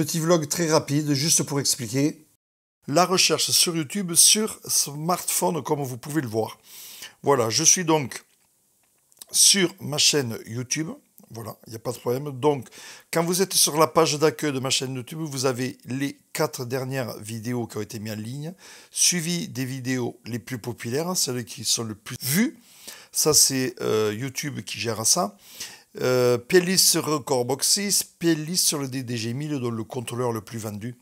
Petit vlog très rapide, juste pour expliquer la recherche sur YouTube sur smartphone, comme vous pouvez le voir. Voilà, je suis donc sur ma chaîne YouTube. Voilà, il n'y a pas de problème. Donc, quand vous êtes sur la page d'accueil de ma chaîne YouTube, vous avez les quatre dernières vidéos qui ont été mises en ligne, suivies des vidéos les plus populaires, hein, celles qui sont le plus vues. Ça, c'est euh, YouTube qui gère ça. Euh, Playlist Record Box 6, sur le DDG1000, dont le contrôleur le plus vendu.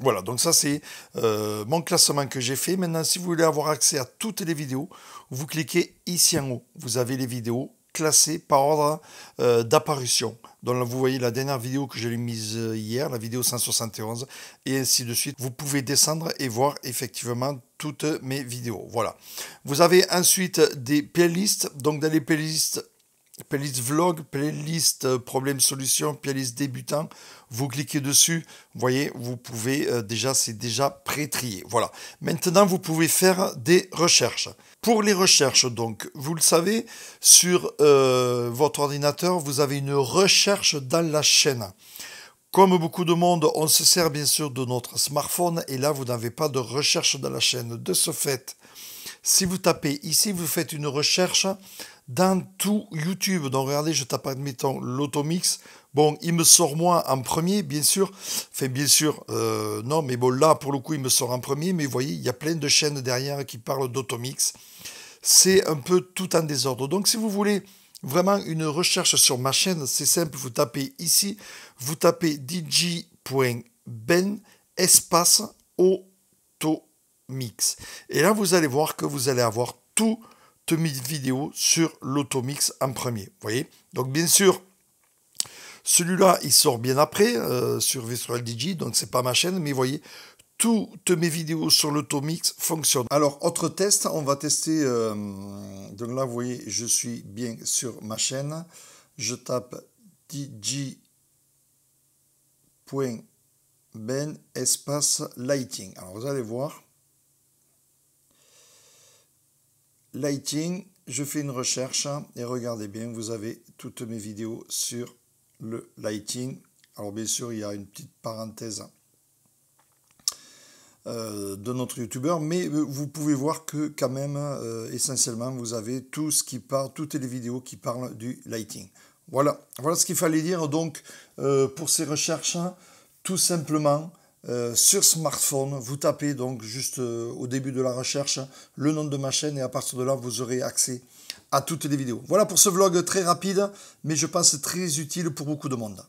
Voilà, donc ça c'est euh, mon classement que j'ai fait. Maintenant, si vous voulez avoir accès à toutes les vidéos, vous cliquez ici en haut. Vous avez les vidéos classées par ordre euh, d'apparition. Donc là, vous voyez la dernière vidéo que j'ai mise hier, la vidéo 171, et ainsi de suite. Vous pouvez descendre et voir effectivement toutes mes vidéos. Voilà. Vous avez ensuite des playlists. Donc dans les playlists, playlist vlog, playlist euh, problème solution, playlist débutant. Vous cliquez dessus, vous voyez, vous pouvez euh, déjà, c'est déjà pré-trié. Voilà. Maintenant, vous pouvez faire des recherches. Pour les recherches, donc, vous le savez, sur euh, votre ordinateur, vous avez une recherche dans la chaîne. Comme beaucoup de monde, on se sert bien sûr de notre smartphone et là, vous n'avez pas de recherche dans la chaîne. De ce fait, si vous tapez ici, vous faites une recherche dans tout YouTube. Donc regardez, je tape admettons l'automix. Bon, il me sort moi en premier, bien sûr. Enfin, bien sûr, euh, non, mais bon, là, pour le coup, il me sort en premier. Mais vous voyez, il y a plein de chaînes derrière qui parlent d'automix. C'est un peu tout en désordre. Donc si vous voulez vraiment une recherche sur ma chaîne, c'est simple, vous tapez ici, vous tapez dj.ben espace automix. Et là, vous allez voir que vous allez avoir tout mes vidéos sur l'automix en premier. voyez Donc bien sûr, celui-là, il sort bien après euh, sur Visual DJ, donc c'est pas ma chaîne, mais voyez, toutes mes vidéos sur l'automix fonctionnent. Alors, autre test, on va tester, euh, donc là, voyez, je suis bien sur ma chaîne. Je tape Ben espace lighting. Alors, vous allez voir, Lighting, je fais une recherche hein, et regardez bien, vous avez toutes mes vidéos sur le lighting. Alors bien sûr, il y a une petite parenthèse hein, euh, de notre youtubeur, mais euh, vous pouvez voir que quand même, euh, essentiellement, vous avez tout ce qui parle, toutes les vidéos qui parlent du lighting. Voilà, voilà ce qu'il fallait dire donc pour ces recherches. Hein, tout simplement, euh, sur smartphone, vous tapez donc juste euh, au début de la recherche le nom de ma chaîne et à partir de là, vous aurez accès à toutes les vidéos. Voilà pour ce vlog très rapide, mais je pense très utile pour beaucoup de monde.